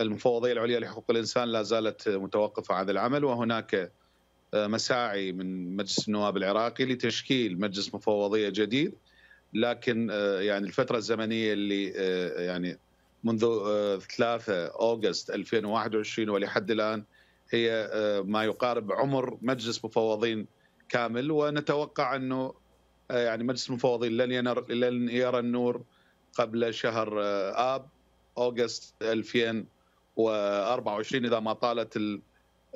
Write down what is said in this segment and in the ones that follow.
المفوضيه العليا لحقوق الانسان لا زالت متوقفه عن العمل وهناك آه، مساعي من مجلس النواب العراقي لتشكيل مجلس مفوضيه جديد لكن آه، يعني الفتره الزمنيه اللي آه، يعني منذ 3 اوغست 2021 ولحد الان هي ما يقارب عمر مجلس مفوضين كامل ونتوقع انه يعني مجلس المفوضين لن ينر لن يرى النور قبل شهر اب اوغست 2021 و24 اذا ما طالت ال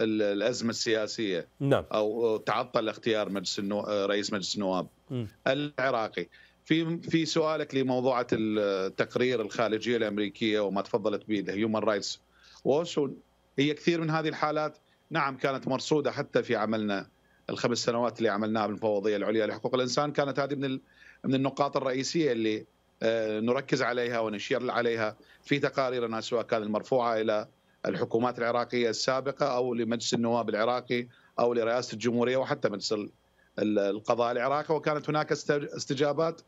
ال الازمه السياسيه نعم. او تعطل اختيار مجلس النو... رئيس مجلس النواب م. العراقي في في سؤالك لموضوعه التقرير الخارجيه الامريكيه وما تفضلت به هيومن رايتس ووش هي كثير من هذه الحالات نعم كانت مرصوده حتى في عملنا الخمس سنوات اللي عملناها بالمفوضيه العليا لحقوق الانسان كانت هذه من من النقاط الرئيسيه اللي آه، نركز عليها ونشير عليها في تقاريرنا سواء كان المرفوعه الى الحكومات العراقيه السابقه او لمجلس النواب العراقي او لرئاسه الجمهوريه وحتى مجلس القضاء العراقي وكانت هناك استجابات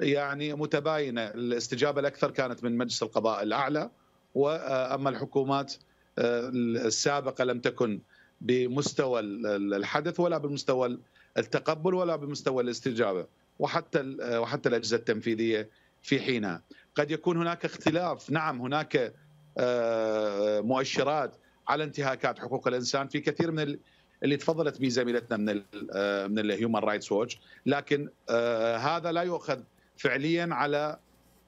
يعني متباينه الاستجابه الاكثر كانت من مجلس القضاء الاعلى واما الحكومات آه، السابقه لم تكن بمستوى الحدث ولا بمستوى التقبل ولا بمستوى الاستجابه وحتى وحتى الاجهزه التنفيذيه في حينها قد يكون هناك اختلاف نعم هناك آه، مؤشرات على انتهاكات حقوق الانسان في كثير من اللي تفضلت به زميلتنا من ال آه، من الهيومن رايتس ووتش لكن آه، هذا لا يؤخذ فعليا على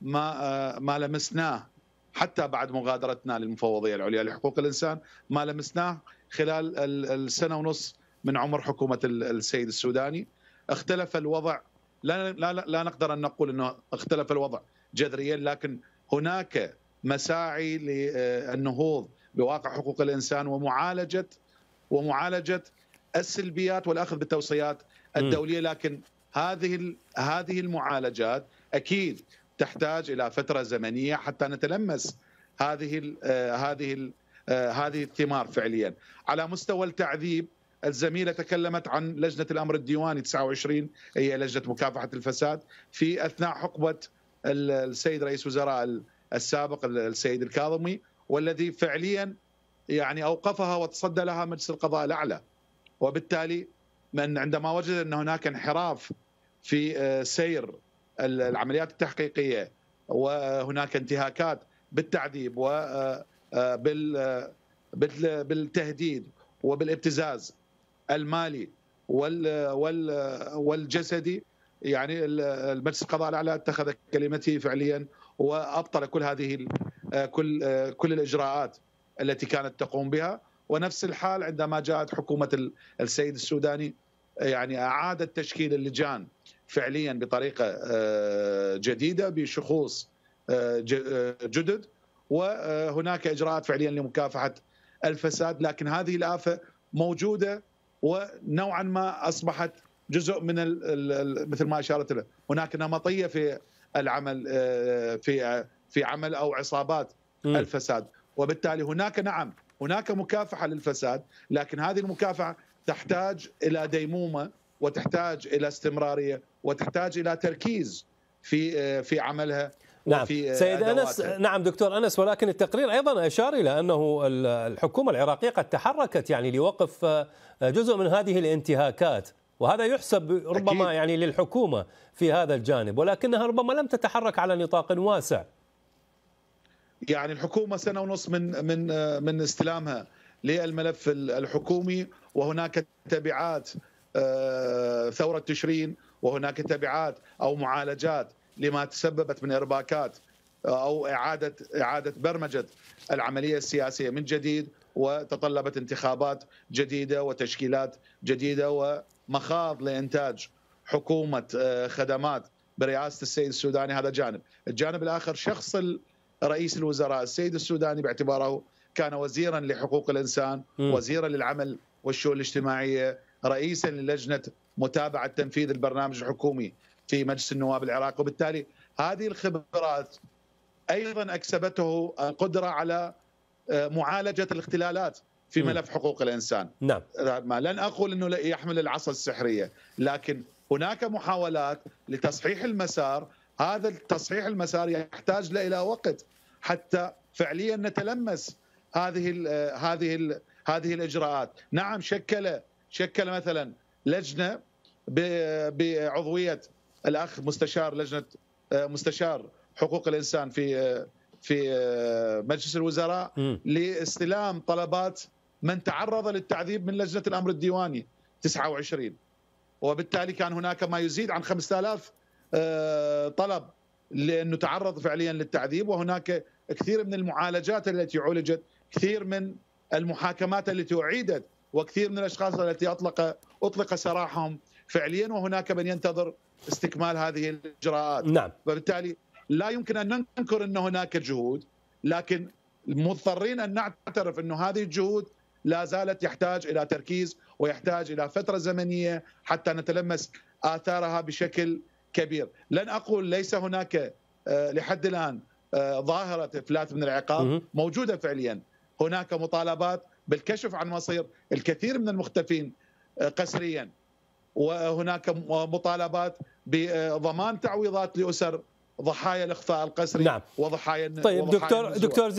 ما ما لمسناه حتى بعد مغادرتنا للمفوضيه العليا لحقوق الانسان ما لمسناه خلال السنه ونص من عمر حكومه السيد السوداني اختلف الوضع لا لا لا, نقدر ان نقول انه اختلف الوضع جذريا لكن هناك مساعي للنهوض بواقع حقوق الانسان ومعالجه ومعالجه السلبيات والاخذ بالتوصيات الدوليه لكن هذه هذه المعالجات اكيد تحتاج الى فتره زمنيه حتى نتلمس هذه آه، هذه آه، هذه الثمار فعليا على مستوى التعذيب الزميله تكلمت عن لجنه الامر الديواني 29 هي لجنه مكافحه الفساد في اثناء حقبه السيد رئيس وزراء السابق السيد الكاظمي والذي فعليا يعني اوقفها وتصدى لها مجلس القضاء الاعلى وبالتالي من عندما وجد ان هناك انحراف في آه، سير العمليات التحقيقيه وهناك انتهاكات بالتعذيب وبال آه، آه، بالتهديد وبالابتزاز المالي وال وال والجسدي يعني المجلس القضاء الاعلى اتخذ كلمته فعليا وابطل كل هذه كل كل الاجراءات التي كانت تقوم بها ونفس الحال عندما جاءت حكومه السيد السوداني يعني اعادت تشكيل اللجان فعليا بطريقه آه، جديده بشخوص آه، آه، جدد وهناك اجراءات فعليا لمكافحه الفساد لكن هذه الافه موجوده ونوعا ما اصبحت جزء من مثل ما اشرت له هناك نمطيه في العمل آه، في في عمل او عصابات الفساد وبالتالي هناك نعم هناك مكافحه للفساد لكن هذه المكافحه تحتاج الى ديمومه وتحتاج الى استمراريه وتحتاج الى تركيز في آه، في عملها نعم سيد أنس نعم دكتور أنس ولكن التقرير أيضا أشار إلى أنه الحكومة العراقية قد تحركت يعني لوقف آه، جزء من هذه الانتهاكات وهذا يحسب ربما أكيد. يعني للحكومة في هذا الجانب ولكنها ربما لم تتحرك على نطاق واسع يعني الحكومة سنة ونص من من آه، من استلامها للملف الحكومي وهناك تبعات آه، ثورة تشرين وهناك تبعات أو معالجات لما تسببت من ارباكات آه، او اعاده اعاده برمجه العمليه السياسيه من جديد وتطلبت انتخابات جديده وتشكيلات جديده ومخاض لانتاج حكومه آه، خدمات برئاسه السيد السوداني هذا جانب، الجانب الاخر شخص رئيس الوزراء السيد السوداني باعتباره كان وزيرا لحقوق الانسان، وزيرا للعمل والشؤون الاجتماعيه، رئيسا للجنه متابعه تنفيذ البرنامج الحكومي، في مجلس النواب العراقي وبالتالي هذه الخبرات ايضا اكسبته القدره على آه، معالجه الاختلالات في ملف حقوق الانسان نعم لن اقول انه يحمل العصا السحريه لكن هناك محاولات لتصحيح المسار هذا التصحيح المسار يحتاج الى وقت حتى فعليا نتلمس هذه الـ آه، هذه الـ هذه الاجراءات نعم شكل شكل مثلا لجنه آه، بعضويه الاخ مستشار لجنه آه، مستشار حقوق الانسان في آه، في آه، مجلس الوزراء لاستلام طلبات من تعرض للتعذيب من لجنه الامر الديواني 29 وبالتالي كان هناك ما يزيد عن 5000 طلب لانه تعرض فعليا للتعذيب وهناك كثير من المعالجات التي عولجت كثير من المحاكمات التي اعيدت وكثير من الاشخاص التي اطلق اطلق سراحهم فعليا وهناك من ينتظر استكمال هذه الاجراءات نعم وبالتالي لا يمكن ان ننكر ان هناك جهود لكن مضطرين ان نعترف انه هذه الجهود لا زالت يحتاج الى تركيز ويحتاج الى فتره زمنيه حتى نتلمس اثارها بشكل كبير، لن اقول ليس هناك آه، لحد الان آه، ظاهره افلات من العقاب موجوده فعليا، هناك مطالبات بالكشف عن مصير الكثير من المختفين آه، قسريا، وهناك مطالبات بضمان تعويضات لاسر ضحايا الاخفاء القسري نعم. وضحايا طيب وضحايا دكتور دكتور زي